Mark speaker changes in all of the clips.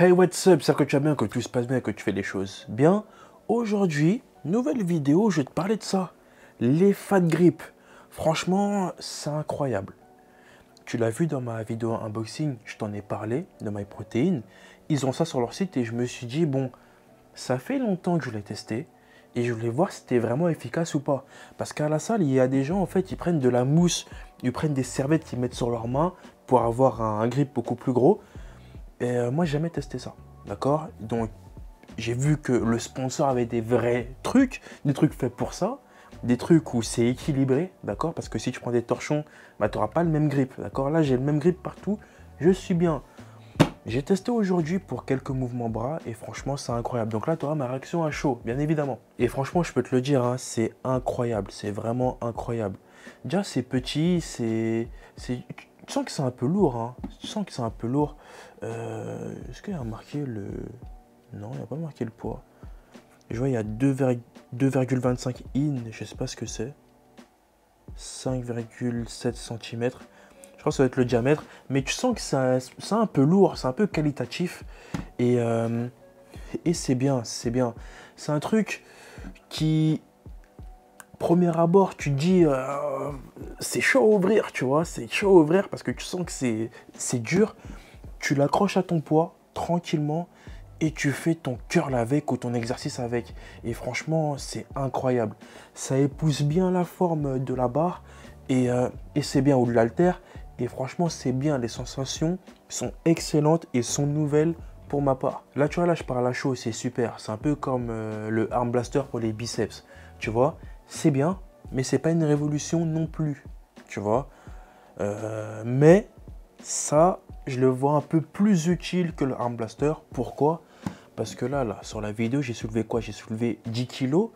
Speaker 1: Hey what's up, Ça que tu as bien, que tout se passe bien, que tu fais les choses bien. Aujourd'hui, nouvelle vidéo, je vais te parler de ça. Les fat grip. Franchement, c'est incroyable. Tu l'as vu dans ma vidéo unboxing, je t'en ai parlé, de MyProtein. Ils ont ça sur leur site et je me suis dit, bon, ça fait longtemps que je l'ai testé et je voulais voir si c'était vraiment efficace ou pas. Parce qu'à la salle, il y a des gens, en fait, ils prennent de la mousse, ils prennent des serviettes qu'ils mettent sur leurs mains pour avoir un grip beaucoup plus gros. Euh, moi, j'ai jamais testé ça. D'accord Donc, j'ai vu que le sponsor avait des vrais trucs, des trucs faits pour ça, des trucs où c'est équilibré, d'accord Parce que si tu prends des torchons, bah, tu n'auras pas le même grip, d'accord Là, j'ai le même grip partout, je suis bien. J'ai testé aujourd'hui pour quelques mouvements bras et franchement, c'est incroyable. Donc là, tu auras ma réaction à chaud, bien évidemment. Et franchement, je peux te le dire, hein, c'est incroyable, c'est vraiment incroyable. Déjà, c'est petit, c'est tu sens que c'est un peu lourd, hein. Tu sens que c'est un peu lourd. Euh, est-ce qu'il y a marqué le. Non, il n'y a pas marqué le poids. Je vois, il y a 2,25 in, je sais pas ce que c'est. 5,7 cm. Je crois que ça va être le diamètre. Mais tu sens que c'est un peu lourd, c'est un peu qualitatif. Et, euh, et c'est bien, c'est bien. C'est un truc qui premier abord, tu dis, euh, c'est chaud à ouvrir, tu vois, c'est chaud à ouvrir parce que tu sens que c'est dur. Tu l'accroches à ton poids tranquillement et tu fais ton curl avec ou ton exercice avec. Et franchement, c'est incroyable. Ça épouse bien la forme de la barre euh, et, c'est bien, ou de l'altère. Et franchement, c'est bien. Les sensations sont excellentes et sont nouvelles pour ma part. Là, tu vois, là, je parle à chaud, c'est super. C'est un peu comme euh, le arm blaster pour les biceps, tu vois c'est bien, mais c'est pas une révolution non plus, tu vois. Euh, mais ça, je le vois un peu plus utile que le Arm Blaster. Pourquoi Parce que là, là, sur la vidéo, j'ai soulevé quoi J'ai soulevé 10 kilos.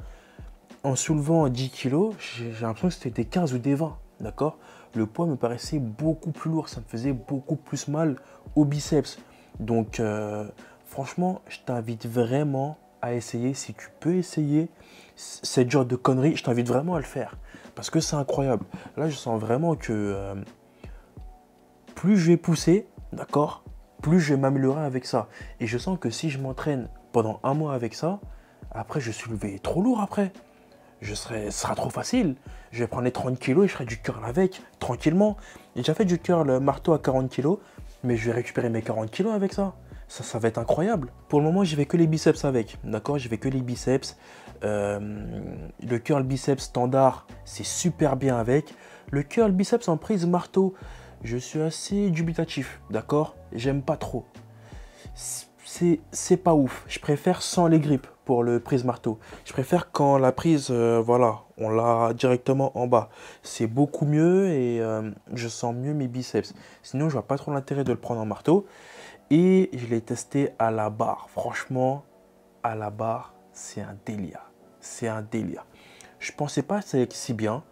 Speaker 1: En soulevant 10 kilos, j'ai l'impression que c'était des 15 ou des 20, d'accord Le poids me paraissait beaucoup plus lourd, ça me faisait beaucoup plus mal au biceps. Donc, euh, franchement, je t'invite vraiment à essayer. Si tu peux essayer cette genre de conneries, je t'invite vraiment à le faire. Parce que c'est incroyable. Là, je sens vraiment que euh, plus je vais pousser, d'accord, plus je vais m'améliorer avec ça. Et je sens que si je m'entraîne pendant un mois avec ça, après, je suis levé trop lourd après. Je serai, sera trop facile. Je vais prendre les 30 kilos et je ferai du curl avec, tranquillement. J'ai déjà fait du curl marteau à 40 kilos, mais je vais récupérer mes 40 kilos avec ça ça, va être incroyable. Pour le moment, je vais que les biceps avec, d'accord Je vais que les biceps. Euh, le curl biceps standard, c'est super bien avec. Le curl biceps en prise marteau, je suis assez dubitatif, d'accord J'aime pas trop. C'est pas ouf. Je préfère sans les grippes pour le prise marteau. Je préfère quand la prise, euh, voilà, on l'a directement en bas. C'est beaucoup mieux et euh, je sens mieux mes biceps. Sinon, je vois pas trop l'intérêt de le prendre en marteau. Et je l'ai testé à la barre. Franchement, à la barre, c'est un délire. C'est un délire. Je pensais pas que ça allait si bien.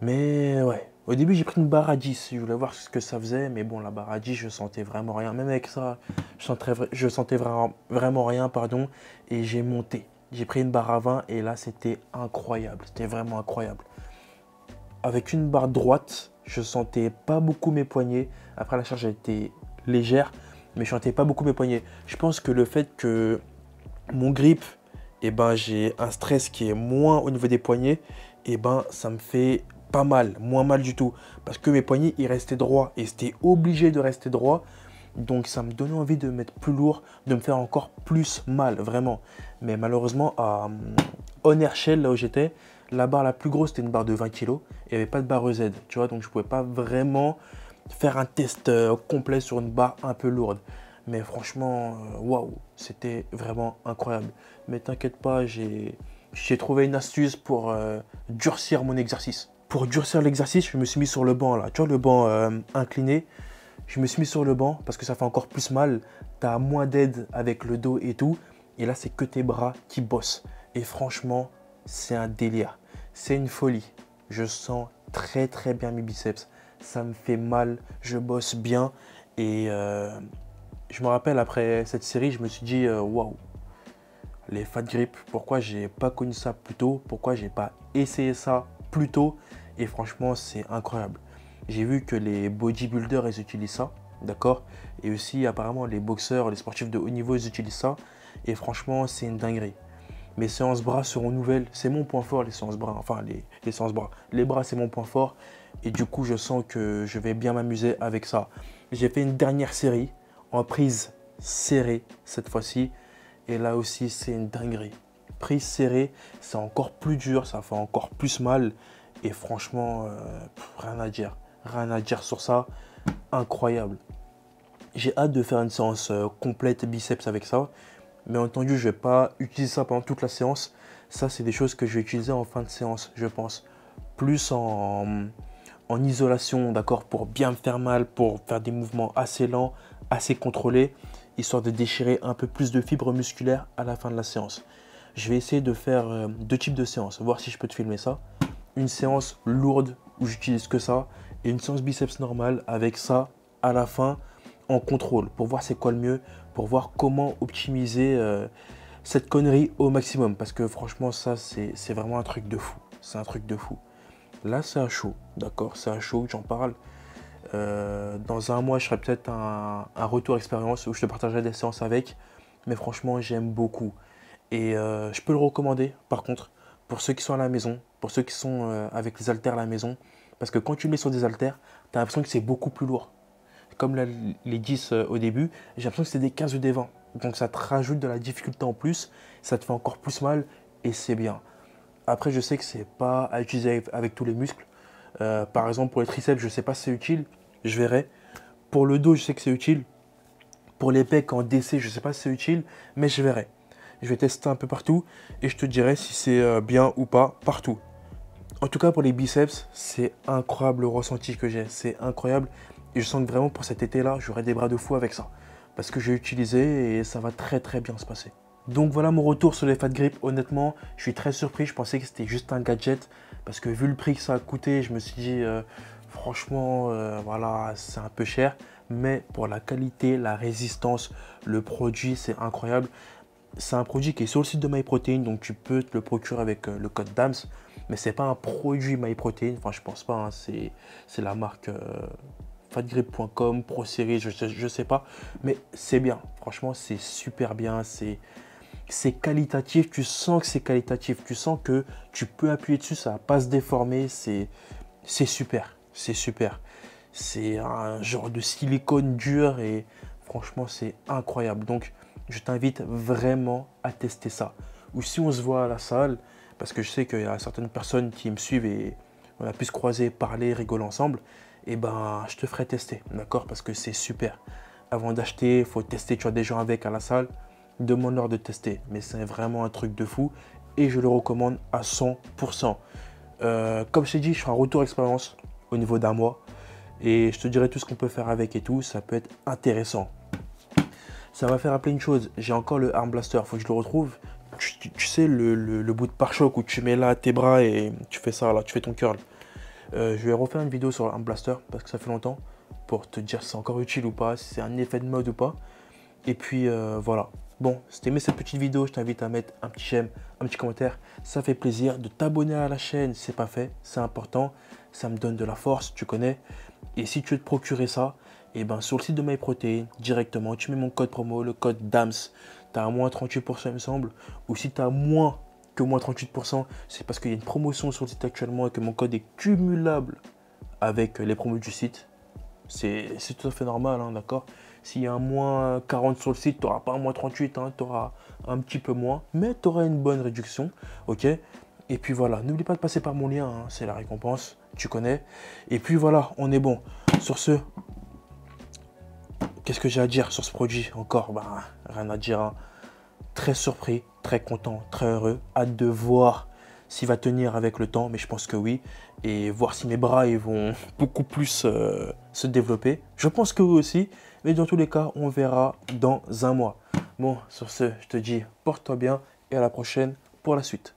Speaker 1: Mais ouais. Au début, j'ai pris une barre à 10. Je voulais voir ce que ça faisait. Mais bon, la barre à 10, je sentais vraiment rien. Même avec ça, je sentais, sentais vraiment, rien. pardon. Et j'ai monté. J'ai pris une barre à 20. Et là, c'était incroyable. C'était vraiment incroyable. Avec une barre droite, je sentais pas beaucoup mes poignets. Après, la charge a été légère, mais je chantais pas beaucoup mes poignets. Je pense que le fait que mon grip, et eh ben, j'ai un stress qui est moins au niveau des poignets, et eh ben, ça me fait pas mal, moins mal du tout. Parce que mes poignets, ils restaient droits, et c'était obligé de rester droit. Donc ça me donnait envie de mettre plus lourd, de me faire encore plus mal, vraiment. Mais malheureusement, à euh, shell, là où j'étais, la barre la plus grosse, c'était une barre de 20 kg. Il n'y avait pas de barre e Z, tu vois, donc je pouvais pas vraiment faire un test euh, complet sur une barre un peu lourde. Mais franchement, euh, waouh, c'était vraiment incroyable. Mais t'inquiète pas, j'ai trouvé une astuce pour euh, durcir mon exercice. Pour durcir l'exercice, je me suis mis sur le banc là. Tu vois le banc incliné Je me suis mis sur le banc parce que ça fait encore plus mal. T'as moins d'aide avec le dos et tout. Et là, c'est que tes bras qui bossent. Et franchement, c'est un délire. C'est une folie. Je sens très très bien mes biceps ça me fait mal, je bosse bien. Et euh, je me rappelle après cette série, je me suis dit euh, waouh, les fat grip, pourquoi j'ai pas connu ça plus tôt, pourquoi j'ai pas essayé ça plus tôt. Et franchement, c'est incroyable. J'ai vu que les bodybuilders, ils utilisent ça, d'accord Et aussi, apparemment, les boxeurs, les sportifs de haut niveau, ils utilisent ça. Et franchement, c'est une dinguerie. Mes séances bras seront nouvelles. C'est mon point fort, les séances bras. Enfin, les, séances bras. Les bras, c'est mon point fort. Et du coup, je sens que je vais bien m'amuser avec ça. J'ai fait une dernière série en prise serrée cette fois-ci. Et là aussi, c'est une dinguerie. Prise serrée, c'est encore plus dur, ça fait encore plus mal. Et franchement, euh, rien à dire. Rien à dire sur ça. Incroyable. J'ai hâte de faire une séance euh, complète biceps avec ça. Mais entendu, je ne vais pas utiliser ça pendant toute la séance. Ça, c'est des choses que je vais utiliser en fin de séance, je pense. Plus en, isolation, d'accord, pour bien me faire mal, pour faire des mouvements assez lents, assez contrôlés, histoire de déchirer un peu plus de fibres musculaires à la fin de la séance. Je vais essayer de faire euh, deux types de séances, voir si je peux te filmer ça. Une séance lourde où j'utilise que ça, et une séance biceps normale avec ça à la fin en contrôle, pour voir c'est quoi le mieux, pour voir comment optimiser euh, cette connerie au maximum. Parce que franchement, ça, c'est vraiment un truc de fou. C'est un truc de fou. Là, c'est un show, d'accord C'est un show j'en parle. Euh, dans un mois, je serai peut-être un, retour expérience où je te partagerai des séances avec. Mais franchement, j'aime beaucoup. Et euh, je peux le recommander, par contre, pour ceux qui sont à la maison, pour ceux qui sont avec les haltères à la maison. Parce que quand tu mets sur des haltères, tu as l'impression que c'est beaucoup plus lourd comme les 10 euh, au début, j'ai l'impression que c'est des 15 ou des 20. Donc ça te rajoute de la difficulté en plus, ça te fait encore plus mal et c'est bien. Après, je sais que c'est pas à utiliser avec, tous les muscles. Euh, par exemple, pour les triceps, je sais pas si c'est utile, je verrai. Pour le dos, je sais que c'est utile. Pour les pecs en DC, je sais pas si c'est utile, mais je verrai. Je vais tester un peu partout et je te dirai si c'est euh, bien ou pas partout. En tout cas, pour les biceps, c'est incroyable le ressenti que j'ai. C'est incroyable. Et je sens que vraiment pour cet été-là, j'aurai des bras de fou avec ça. Parce que j'ai utilisé et ça va très très bien se passer. Donc voilà mon retour sur les Fat Grip. Honnêtement, je suis très surpris. Je pensais que c'était juste un gadget. Parce que vu le prix que ça a coûté, je me suis dit, euh, franchement, euh, voilà, c'est un peu cher. Mais pour la qualité, la résistance, le produit, c'est incroyable. C'est un produit qui est sur le site de MyProtein, donc tu peux te le procurer avec euh, le code DAMS. Mais ce n'est pas un produit MyProtein, enfin je pense pas, hein. c'est la marque fatgrip.com, ProSeries, je, je, sais pas. Mais c'est bien. Franchement, c'est super bien. C'est. C'est qualitatif, tu sens que c'est qualitatif, tu sens que tu peux appuyer dessus, ça va pas se déformer, c'est super, c'est super. C'est un genre de silicone dur et franchement c'est incroyable. Donc je t'invite vraiment à tester ça. Ou si on se voit à la salle, parce que je sais qu'il y a certaines personnes qui me suivent et on a pu se croiser, parler, rigoler ensemble et eh ben je te ferai tester, d'accord Parce que c'est super. Avant d'acheter, il faut tester, tu as des gens avec à la salle, demande-leur de tester. Mais c'est vraiment un truc de fou et je le recommande à 100%. Euh, comme je t'ai dit, je suis un retour expérience au niveau d'un mois et je te dirai tout ce qu'on peut faire avec et tout, ça peut être intéressant. Ça va faire rappeler une chose, j'ai encore le Arm Blaster, faut que je le retrouve. Tu, sais, le, bout de pare-choc où tu mets là tes bras et tu fais ça, là, tu fais ton curl. Euh, je vais refaire une vidéo sur un blaster parce que ça fait longtemps pour te dire si c'est encore utile ou pas, si c'est un effet de mode ou pas. Et puis euh, voilà. Bon, si aimé cette petite vidéo, je t'invite à mettre un petit j'aime, un petit commentaire. Ça fait plaisir de t'abonner à la chaîne, c'est pas fait, c'est important. Ça me donne de la force, tu connais. Et si tu veux te procurer ça, et eh ben sur le site de MyProtein, directement, tu mets mon code promo, le code DAMS. Tu as à moins 38%, il me semble. Ou si tu as moins que moins 38%, c'est parce qu'il y a une promotion sur le site actuellement et que mon code est cumulable avec les promos du site. C'est tout à fait normal, hein, d'accord S'il y a un moins 40 sur le site, tu n'auras pas un moins 38, hein, tu auras un petit peu moins, mais tu auras une bonne réduction, ok Et puis voilà, n'oublie pas de passer par mon lien, hein, c'est la récompense, tu connais. Et puis voilà, on est bon. Sur ce, qu'est-ce que j'ai à dire sur ce produit encore bah, rien à dire. Hein. Très surpris, très content, très heureux. Hâte de voir s'il va tenir avec le temps, mais je pense que oui. Et voir si mes bras ils vont beaucoup plus euh, se développer. Je pense que oui aussi. Mais dans tous les cas, on verra dans un mois. Bon, sur ce, je te dis, porte-toi bien et à la prochaine pour la suite.